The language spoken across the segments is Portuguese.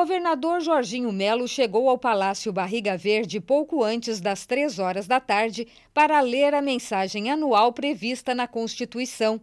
governador Jorginho Melo chegou ao Palácio Barriga Verde pouco antes das três horas da tarde para ler a mensagem anual prevista na Constituição.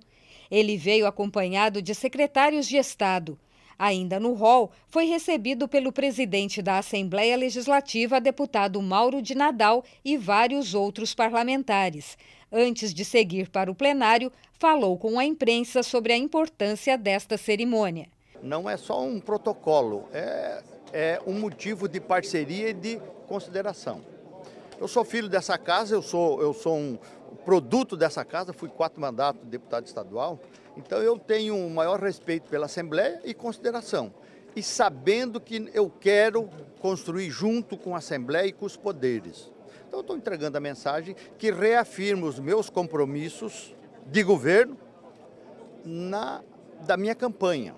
Ele veio acompanhado de secretários de Estado. Ainda no hall, foi recebido pelo presidente da Assembleia Legislativa, deputado Mauro de Nadal, e vários outros parlamentares. Antes de seguir para o plenário, falou com a imprensa sobre a importância desta cerimônia não é só um protocolo, é, é um motivo de parceria e de consideração. Eu sou filho dessa casa, eu sou, eu sou um produto dessa casa, fui quatro mandatos de deputado estadual, então eu tenho o maior respeito pela Assembleia e consideração. E sabendo que eu quero construir junto com a Assembleia e com os poderes. Então eu estou entregando a mensagem que reafirma os meus compromissos de governo na, da minha campanha.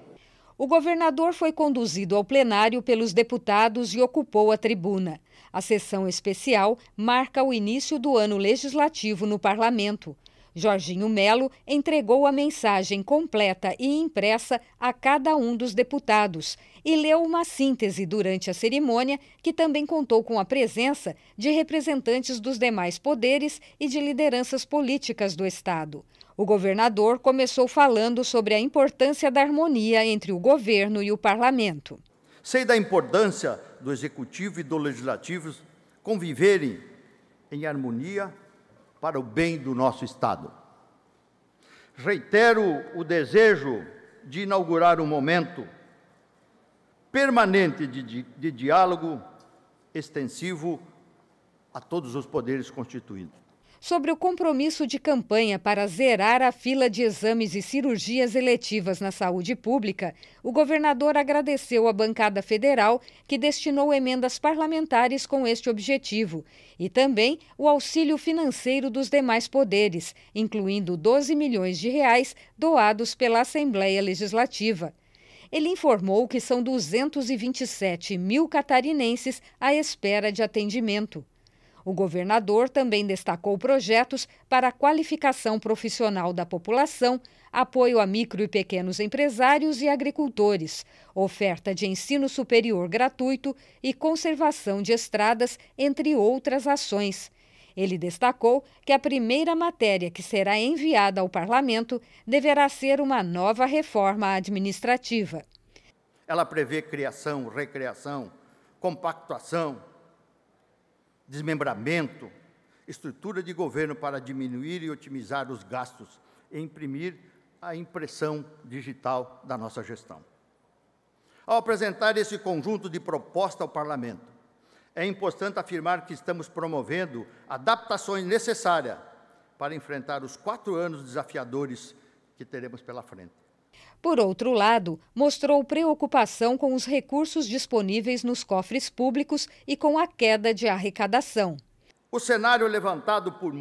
O governador foi conduzido ao plenário pelos deputados e ocupou a tribuna. A sessão especial marca o início do ano legislativo no parlamento. Jorginho Melo entregou a mensagem completa e impressa a cada um dos deputados e leu uma síntese durante a cerimônia, que também contou com a presença de representantes dos demais poderes e de lideranças políticas do Estado. O governador começou falando sobre a importância da harmonia entre o governo e o parlamento. Sei da importância do executivo e do legislativo conviverem em harmonia para o bem do nosso Estado. Reitero o desejo de inaugurar um momento permanente de, de diálogo extensivo a todos os poderes constituídos sobre o compromisso de campanha para zerar a fila de exames e cirurgias eletivas na saúde pública, o governador agradeceu à bancada federal que destinou emendas parlamentares com este objetivo e também o auxílio financeiro dos demais poderes, incluindo 12 milhões de reais doados pela Assembleia Legislativa ele informou que são 227 mil catarinenses à espera de atendimento. O governador também destacou projetos para a qualificação profissional da população, apoio a micro e pequenos empresários e agricultores, oferta de ensino superior gratuito e conservação de estradas, entre outras ações. Ele destacou que a primeira matéria que será enviada ao parlamento deverá ser uma nova reforma administrativa. Ela prevê criação, recreação, compactuação, desmembramento, estrutura de governo para diminuir e otimizar os gastos e imprimir a impressão digital da nossa gestão. Ao apresentar esse conjunto de proposta ao Parlamento, é importante afirmar que estamos promovendo adaptações necessárias para enfrentar os quatro anos desafiadores que teremos pela frente. Por outro lado, mostrou preocupação com os recursos disponíveis nos cofres públicos e com a queda de arrecadação. O cenário é levantado por,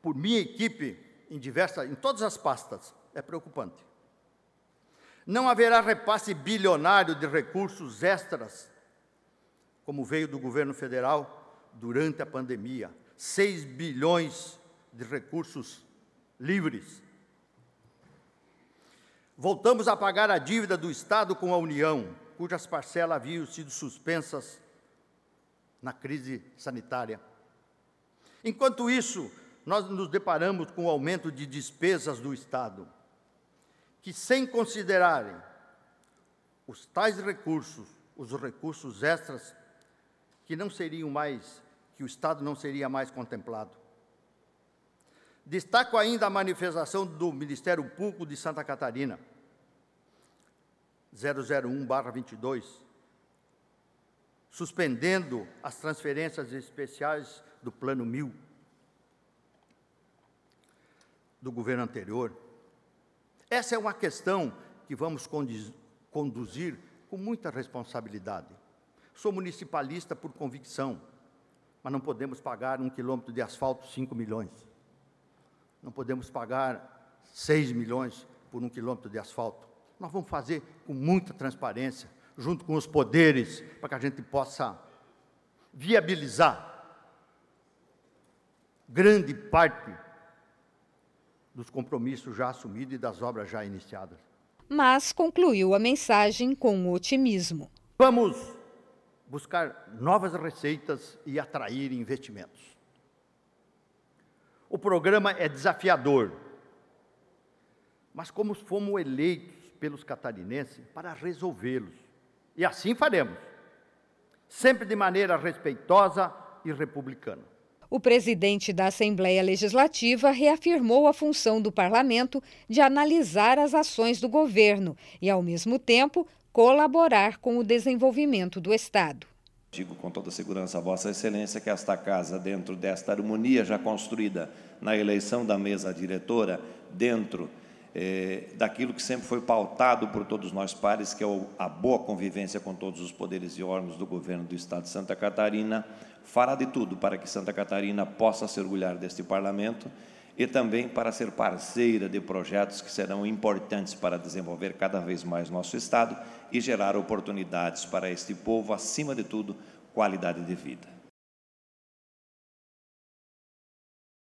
por minha equipe em diversas, em todas as pastas é preocupante. Não haverá repasse bilionário de recursos extras, como veio do governo federal durante a pandemia, 6 bilhões de recursos livres Voltamos a pagar a dívida do Estado com a União, cujas parcelas haviam sido suspensas na crise sanitária. Enquanto isso, nós nos deparamos com o aumento de despesas do Estado, que, sem considerarem os tais recursos, os recursos extras, que não seriam mais, que o Estado não seria mais contemplado. Destaco ainda a manifestação do Ministério Público de Santa Catarina, 001-22, suspendendo as transferências especiais do Plano 1000 do governo anterior. Essa é uma questão que vamos conduzir com muita responsabilidade. Sou municipalista por convicção, mas não podemos pagar um quilômetro de asfalto 5 milhões. Não podemos pagar 6 milhões por um quilômetro de asfalto. Nós vamos fazer com muita transparência, junto com os poderes, para que a gente possa viabilizar grande parte dos compromissos já assumidos e das obras já iniciadas. Mas concluiu a mensagem com otimismo. Vamos buscar novas receitas e atrair investimentos. O programa é desafiador. Mas como fomos eleitos pelos catarinenses para resolvê-los. E assim faremos. Sempre de maneira respeitosa e republicana. O presidente da Assembleia Legislativa reafirmou a função do parlamento de analisar as ações do governo e, ao mesmo tempo, colaborar com o desenvolvimento do Estado. Digo com toda segurança a Vossa Excelência que esta casa, dentro desta harmonia já construída na eleição da mesa diretora, dentro eh, daquilo que sempre foi pautado por todos nós pares, que é o, a boa convivência com todos os poderes e órgãos do governo do Estado de Santa Catarina, fará de tudo para que Santa Catarina possa se orgulhar deste parlamento e também para ser parceira de projetos que serão importantes para desenvolver cada vez mais nosso Estado e gerar oportunidades para este povo, acima de tudo, qualidade de vida.